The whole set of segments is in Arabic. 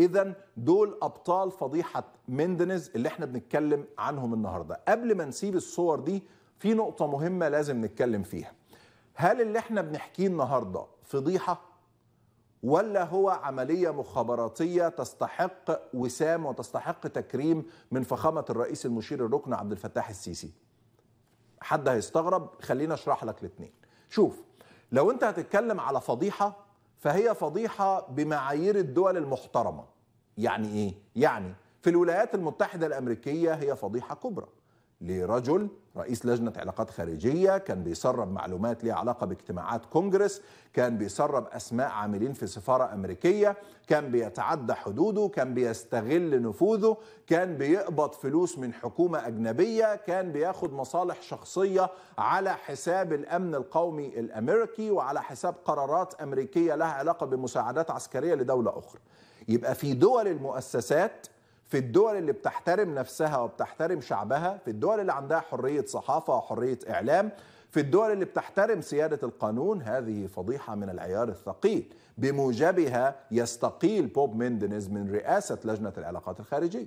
اذا دول ابطال فضيحه مندنز اللي احنا بنتكلم عنهم النهارده قبل ما نسيب الصور دي في نقطه مهمه لازم نتكلم فيها هل اللي احنا بنحكيه النهارده فضيحه ولا هو عمليه مخابراتيه تستحق وسام وتستحق تكريم من فخامه الرئيس المشير الركن عبد الفتاح السيسي حد هيستغرب خلينا اشرح لك الاثنين شوف لو انت هتتكلم على فضيحه فهي فضيحة بمعايير الدول المحترمة يعني إيه؟ يعني في الولايات المتحدة الأمريكية هي فضيحة كبرى لرجل رئيس لجنة علاقات خارجية كان بيسرب معلومات ليها علاقة باجتماعات كونجرس كان بيسرب أسماء عاملين في سفارة أمريكية كان بيتعدى حدوده كان بيستغل نفوذه كان بيقبض فلوس من حكومة أجنبية كان بياخد مصالح شخصية على حساب الأمن القومي الأمريكي وعلى حساب قرارات أمريكية لها علاقة بمساعدات عسكرية لدولة أخرى يبقى في دول المؤسسات في الدول اللي بتحترم نفسها وبتحترم شعبها في الدول اللي عندها حرية صحافة وحرية إعلام في الدول اللي بتحترم سيادة القانون هذه فضيحة من العيار الثقيل بموجبها يستقيل بوب ميندينيز من رئاسة لجنة العلاقات الخارجية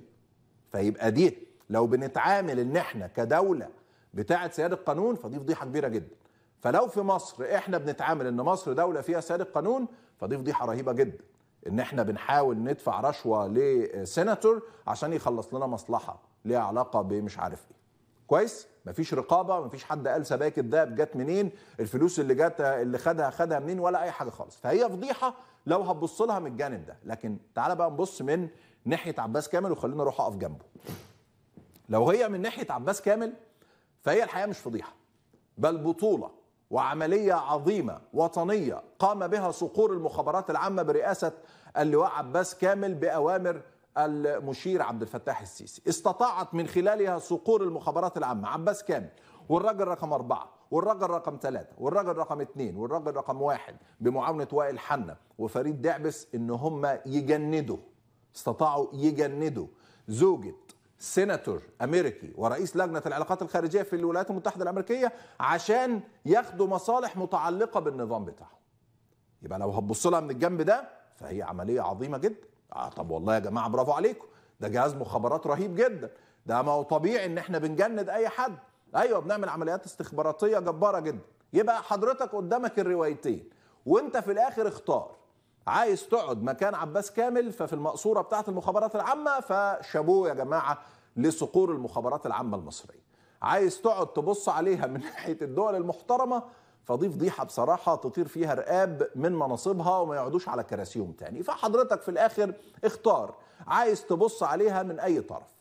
فيبقى دي لو بنتعامل ان احنا كدولة بتاعة سيادة قانون فدي فضيحة كبيرة جدا فلو في مصر احنا بنتعامل ان مصر دولة فيها سيادة قانون فدي فضيحة رهيبة جدا ان احنا بنحاول ندفع رشوه لسيناتور عشان يخلص لنا مصلحه ليها علاقه بمش عارف ايه كويس مفيش رقابه مفيش حد قال سباك الذهب جت منين الفلوس اللي جت اللي خدها خدها منين ولا اي حاجه خالص فهي فضيحه لو هتبص لها من الجانب ده لكن تعالى بقى نبص من ناحيه عباس كامل وخلينا اروح اقف جنبه لو هي من ناحيه عباس كامل فهي الحقيقه مش فضيحه بل بطوله وعملية عظيمة وطنية قام بها صقور المخابرات العامة برئاسة اللواء عباس كامل بأوامر المشير عبد الفتاح السيسي استطاعت من خلالها صقور المخابرات العامة عباس كامل والراجل رقم أربعة والراجل رقم ثلاثة والراجل رقم اثنين والراجل رقم واحد بمعاونة وائل حنة وفريد دعبس إن هم يجندوا استطاعوا يجندوا زوجة سيناتور امريكي ورئيس لجنه العلاقات الخارجيه في الولايات المتحده الامريكيه عشان ياخدوا مصالح متعلقه بالنظام بتاعهم. يبقى لو هتبص لها من الجنب ده فهي عمليه عظيمه جدا. اه طب والله يا جماعه برافو عليكم ده جهاز مخابرات رهيب جدا. ده ما هو طبيعي ان احنا بنجند اي حد. ايوه بنعمل عمليات استخباراتيه جباره جدا. يبقى حضرتك قدامك الروايتين وانت في الاخر اختار عايز تقعد مكان عباس كامل ففي المقصوره بتاعه المخابرات العامه فشابوه يا جماعه لصقور المخابرات العامه المصريه. عايز تقعد تبص عليها من ناحيه الدول المحترمه فدي فضيحه بصراحه تطير فيها رقاب من مناصبها وما يقعدوش على كراسيهم تاني، فحضرتك في الاخر اختار عايز تبص عليها من اي طرف.